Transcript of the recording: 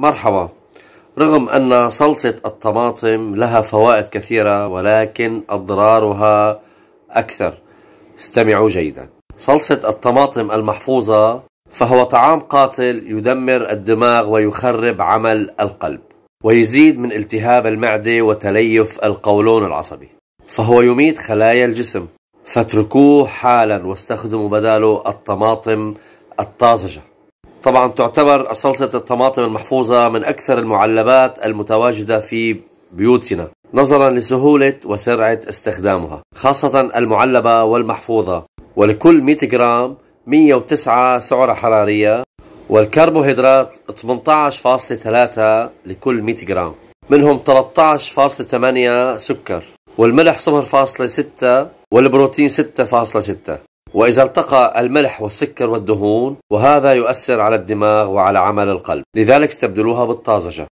مرحبا رغم أن صلصة الطماطم لها فوائد كثيرة ولكن أضرارها أكثر استمعوا جيدا صلصة الطماطم المحفوظة فهو طعام قاتل يدمر الدماغ ويخرب عمل القلب ويزيد من التهاب المعدة وتليف القولون العصبي فهو يميت خلايا الجسم فاتركوه حالا واستخدموا بداله الطماطم الطازجه طبعا تعتبر صلصة الطماطم المحفوظة من أكثر المعلبات المتواجدة في بيوتنا نظرا لسهولة وسرعة استخدامها خاصة المعلبة والمحفوظة ولكل 100 جرام 109 سعرة حرارية والكربوهيدرات 18.3 لكل 100 جرام منهم 13.8 سكر والملح 0.6 والبروتين 6.6 وإذا التقى الملح والسكر والدهون وهذا يؤثر على الدماغ وعلى عمل القلب لذلك استبدلوها بالطازجة